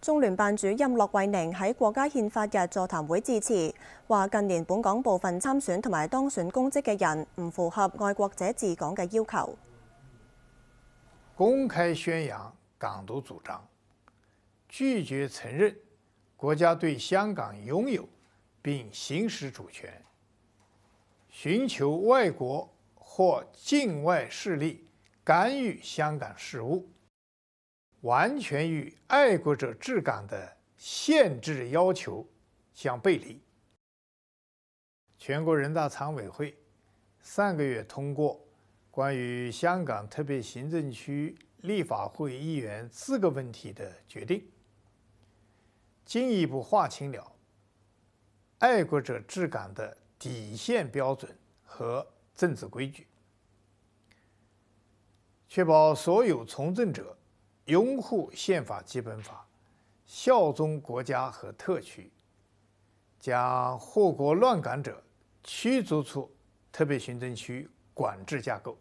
中联办主任骆惠宁喺国家宪法日座谈会致辞，话近年本港部分参选同埋当选公职嘅人唔符合愛国者治港嘅要求。公开宣扬港独主张，拒绝承认国家对香港拥有并行使主权，寻求外国或境外势力干预香港事务。完全与爱国者治港的限制要求相背离。全国人大常委会上个月通过关于香港特别行政区立法会议员资格问题的决定，进一步划清了爱国者治港的底线标准和政治规矩，确保所有从政者。拥护宪法、基本法，效忠国家和特区，将祸国乱港者驱逐出特别行政区管制架构。